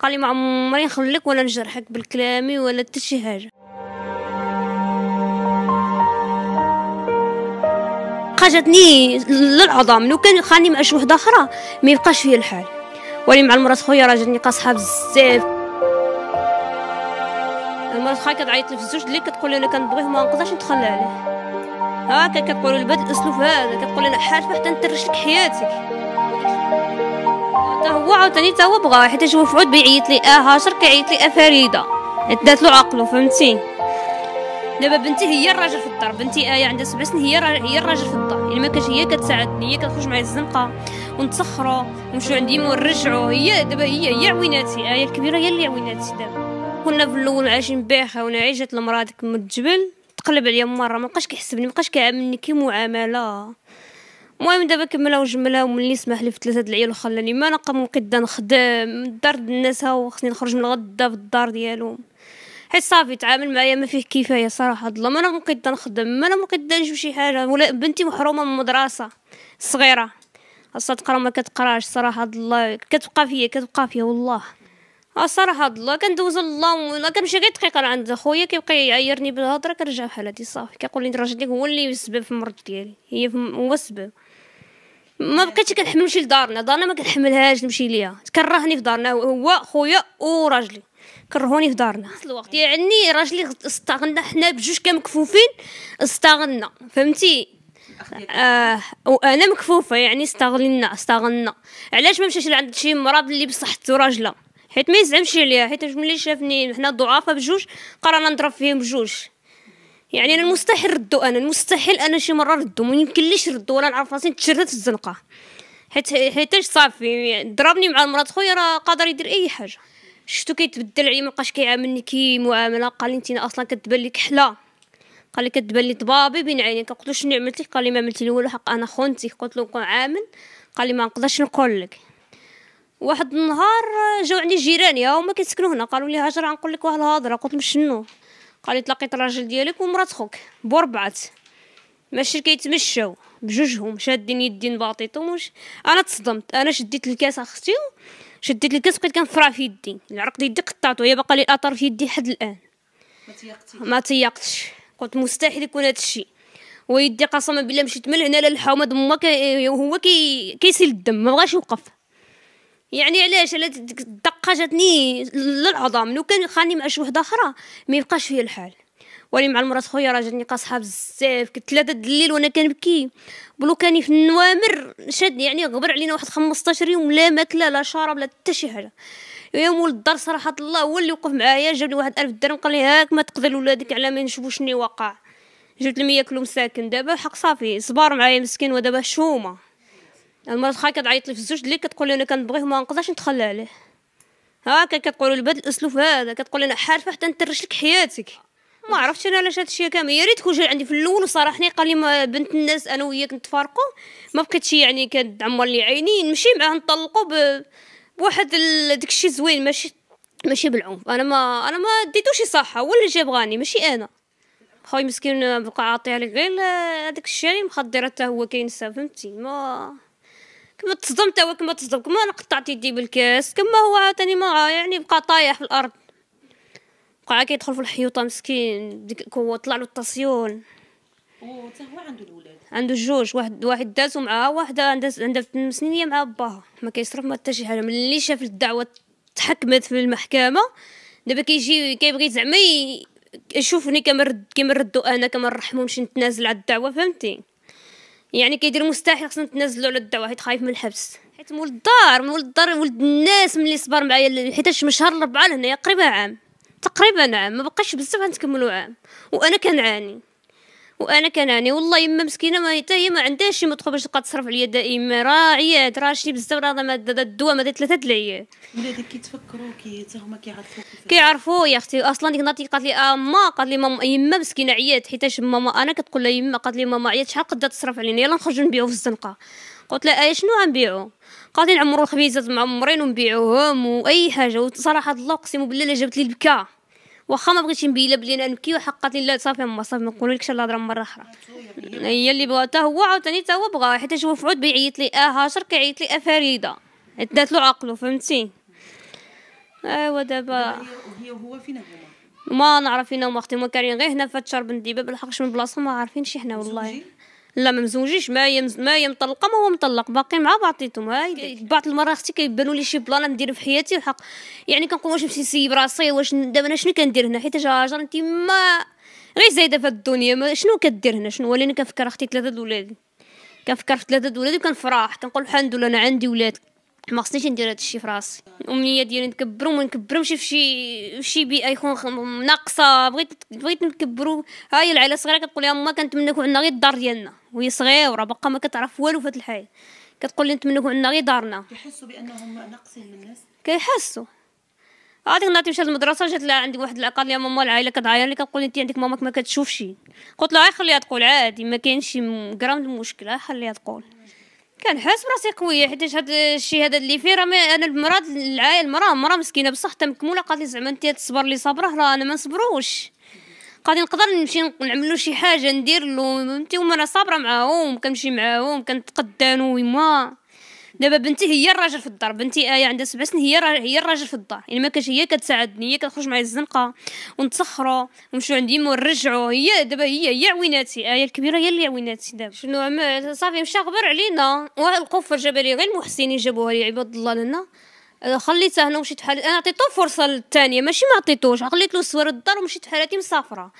قالي ما عمري نخليك ولا نجرحك بالكلامي ولا حتى شي حاجه خرجتني للعظام لو كان خاني مع شي وحده اخرى ما يبقاش فيا الحال ولي مع المرات خويا راه جاتني قاصحه بزاف المرات خا كتعيط لي في الزوج اللي كتقول لي انا كنبغيه ما نقدرش نتخلى عليه هاكا كتقول بهذا الاسلوب هذا كتقول انا حاجه حتى نترش لك حياتك هو عاوتاني تا هو بغا حيت هو فعود بيعيط لي اه هاشر كيعيط لي آه، فريده دات له عقله فهمتي دابا بنتي هي الراجل في الدار بنتي ايه عندها سبع سنين هي هي الراجل في الدار يعني ما كانش هي كتساعدني هي كتخرج معايا الزنقه ونتسخروا ونمشيو عند يمو ونرجعوا هي دابا هي هي عويناتي ايه الكبيره هي اللي عويناتي دابا كنا في الاول عايشين بيها وانا جات المراه ديك من الجبل تقلب عليا مره ما بقاش كيحسبني ما بقاش كيعاملني كي معامله المهم دابا كملها وجملها وملي سمح لي في ثلاثه العيال وخلاني ما انا قام نخدم الدار الناس وخصني نخرج من غدا في الدار ديالهم حيت صافي تعامل معايا ما فيه كفايه صراحه الله انا مقدا نخدم ما انا مقدا نشوف شي حاجه ولا بنتي محرومه من المدرسه صغيره خاصها تقرا ما كتقراش صراحه الله كتبقى فيا كتبقى فيا والله صراحة الله كندوز الله ولا كنمشي غير دقيقة لعند خويا كيبقى يعيرني بالهضرة كنرجع بحال هادي صافي كيقول لي الراجل ديالك هو اللي السبب في المرض ديالي هي هو السبب ما بقيتش كنحمل نمشي لدارنا دارنا ما كنحملهاش نمشي ليها كرهني في دارنا هو خويا وراجلي كرهوني في دارنا في الوقت يعني راجلي استغلنا حنا بجوج كمكفوفين استغلنا فهمتي آه وانا مكفوفه يعني استغلنا استغلنا علاش ما مشاش لعند شي مرض اللي بصحته راجله حيت ما يزعمش عليا حيت ملي شافني حنا ضعافه بجوج قرر انا نضرب فيهم بجوج يعني انا المستحيل ردو انا المستحيل انا شي مره ردو ما يمكنليش ردو ولا نعرف راسي نتشرد في الزنقه حيت حيتاش صافي ضربني مع مرات خويا راه قادر يدير اي حاجه شفتو كيتبدل عليا مابقاش كيعاملني كي معامله قال لي انتينا اصلا كتبان لك حلا قال لي كتبان لي ضبابي بين عينيك قلت له شنو عملتي قال لي ما عملتي لي والو حق انا خونتي قلت له عامل قال لي ما نقدرش نقول لك واحد النهار جاو عندي جيراني هما كيسكنوا هنا قالوا لي هاجر غنقول لك واحد الهضره قلت لهم شنو قال لي تلاقيت الراجل ديالك ومرات خوك بربعات ماشي كيتمشاو بجوجهم شادين يدين باطيطهم وش... انا تصدمت انا شديت الكاس اختي شديت الكاس بقيت كنفرع في يدي العرق ديال يدي قطعته هي باقا لي الاثر في يدي حد الان ما تيقتش قلت مستحيل يكون هذا الشيء ويدي قسما بالله مشيت من هنا للحومه دما كي هو كي كيسيل الدم ما بغاش يوقف يعني علاش على الدقه جاتني للعظام لو كان خاني مع شي وحده اخرى ما يبقاش فيا الحال ولي مع المرات خويا راه جاتني قاصحه بزاف كنت ثلاثه الليل وانا كنبكي بلوكاني في النوامر شاد يعني غبر علينا واحد 15 يوم لا ماكله لا شراب لا حتى شي حاجه يوم ولد الدار صراحه الله هو اللي وقف معايا لي واحد ألف درهم قال لي هاك ما تقضي لولادك على ما نشوفوا شنو وقع جبت لهم ياكلوا مساكن دابا حق صافي صبار معايا مسكين ودابا شومه المرات يعني خا كتعيط لي في الزوج اللي كتقول لي انا كنبغيه وما نقدرش نتخلى عليه هاكا كتقول لي بهذا الاسلوب هذا كتقول لي انا حارفه حتى نترش لك حياتك ما عرفتش انا علاش هادشي كامل يا ريت كون جا عندي في الاول وصارحني قال لي بنت الناس انا وياك نتفارقوا ما بقيتش يعني كتعمر لي عيني نمشي معاه نطلقوا ب... بواحد داكشي زوين ماشي ماشي بالعنف انا ما انا ما ديتوش صحه هو اللي جاب ماشي انا خويا مسكين بقى عاطيه عليك غير هذاك الشيء مخدر حتى هو كينسى فهمتي ما كما تصدم تا كما تصدم كما قطعت يدي بالكاس كما هو عاوتاني ما يعني بقى طايح في الارض بقى كيدخل في الحيوطه مسكين ديك هو طلع له الطاسيون وتا هو عنده الاولاد عنده جوج واحد واحد دازو معاه واحدة عندها عندها سنينية مع باها ما كيصرف ما حتى شي حاجة ملي شاف الدعوة تحكمت في المحكمة دابا كيجي كيبغي زعما يشوفني كما رد كما ردو انا كما نرحمو نتنازل على الدعوة فهمتي يعني كيدير مستحيل خصنا تنزلوا على الدعوه حيت خايف من الحبس حيت مول الدار مول الدار ولد الناس ملي صبر معايا حيت من شهر الاربعه لهنايا قريبا عام تقريبا عام ما بقاش بزاف غنكملوا عام وانا كنعاني وانا كنعاني والله يما مسكينه ما حتى هي ما عندهاش شي مدخل باش تبقى تصرف عليا دائما راه عيات راه شي بزاف راه الدواء دات ثلاثه العيات ولادك كيتفكروا كي حتى هما كيعرفوا كيعرفوا يا اختي اصلا ديك النهار قالت لي اما قالت لي ماما يما مسكينه عيات حيتاش ماما انا كتقول لها يما قالت لي ماما عيات شحال قدها تصرف علينا يلا نخرجوا نبيعو في الزنقه قلت لها اي شنو غنبيعو قالت لي نعمرو الخبيزات معمرين ونبيعوهم واي حاجه وصراحه الله اقسم بالله جابت لي البكاء واخا ما بغيتش بلي انا نبكي وحقات لله صافي ما صافي ما نقول لكش الهضره مره اخرى هي اللي بغا حتى هو عاوتاني حتى هو بغا حتى هو فعود بيعيط لي اه هاشر كيعيط لي افريده فريده له عقله فهمتي ايوا دابا هي هو فين هما ما نعرف فين هما اختي هما كارين غير هنا فهاد الشرب نديبه بالحقش من بلاصه ما عارفينش حنا والله لا ما مزوجيش ما يمز... ما هي مطلقه ما هو مطلق باقي مع بعضيتهم هاي بعض المرات اختي كيبانوا لي شي بلان ندير في حياتي وحق يعني كنقول واش نمشي نسيب راسي واش دابا انا شنو كندير هنا حيت هاجر انت ما غير زايده في الدنيا ما شنو كدير هنا شنو ولينا كنفكر اختي ثلاثه د ولادي كنفكر في ثلاثه د ولادي وكنفرح كنقول الحمد لله انا عندي ولاد ما خصنيش ندير الشيء في راسي الامنيه ديالي نكبروا ما نكبروش في شي في شي بيئه يكون ناقصه بغيت بغيت نكبروا هي العائله صغيره كتقول يا ما كنتمنى يكون عندنا غير الدار ديالنا وهي صغيره باقا ما كتعرف والو في هذه الحياه كتقول لي نتمنى يكون عندنا غير دارنا كيحسوا بانهم ناقصين من الناس كيحسوا هذيك نهار تمشي للمدرسه جات لها عندي واحد العقاد لي ماما العائله كتعاير لي كتقول انت عندك ماماك ما كتشوفش قلت لها خليها تقول عادي ما كاينش كرام المشكلة خليها تقول كنحس براسي قويه حيت هاد الشيء هذا اللي فيه راه انا المراه العايه المراه مرا مسكينه بصح حتى مكموله قالت لي زعما انت تصبر لي صابره راه انا ما نصبروش غادي نقدر نمشي نعمل له شي حاجه ندير له انت وما انا صابره معاهم كنمشي معاهم كنتقدانو انا ويما دابا بنتي هي الراجل في الدار بنتي ايه عندها يعني سبع سنين هي هي الراجل في الدار يعني ما كانش هي كتساعدني هي كتخرج معايا الزنقه ونتسخروا ونمشيو عند يما ونرجعوا هي دابا هي هي عويناتي ايه الكبيره هي اللي عويناتي دابا شنو صافي مشى غبر علينا القفر جابها لي غير المحسنين جابوها لي عباد الله لنا أه، خليته هنا ومشيت بحال انا عطيتو فرصه للثانيه ماشي ما عطيتوش خليت له الصور الدار ومشيت بحالاتي مسافره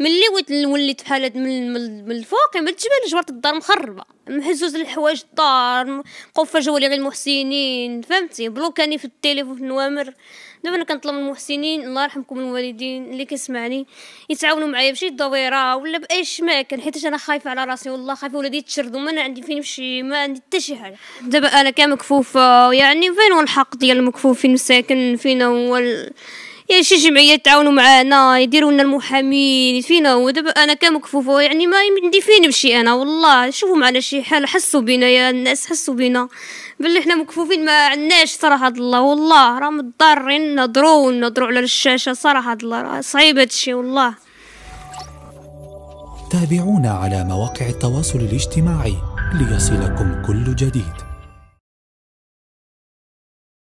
ملي وليت وليت بحال من, من الفوق من الجبل جبرت الدار مخربه محزوز الحوايج الدار قفه جوالي غير المحسنين فهمتي بلوكاني في التليفون في النوامر دابا انا كنطلب من المحسنين الله يرحمكم الوالدين اللي كيسمعني يتعاونوا معايا بشي دويره ولا باي شي مكان حيت انا خايفه على راسي والله خايفه ولادي يتشردوا ما انا عندي فين نمشي ما عندي حتى شي حاجه دابا انا كمكفوفه يعني فين هو الحق ديال المكفوفين ساكن فينا هو يا يعني شي جمعيه تعاونوا معانا يديروا لنا المحامين فينا هو دابا انا كمكفوفه يعني ما عندي فين نمشي انا والله شوفوا معنا شي حال حسوا بينا يا الناس حسوا بينا باللي حنا مكفوفين ما عندناش صراحه الله والله راه مضطرين نضرو ونضرو على الشاشه صراحه الله راه صعيب هادشي والله تابعونا على مواقع التواصل الاجتماعي ليصلكم كل جديد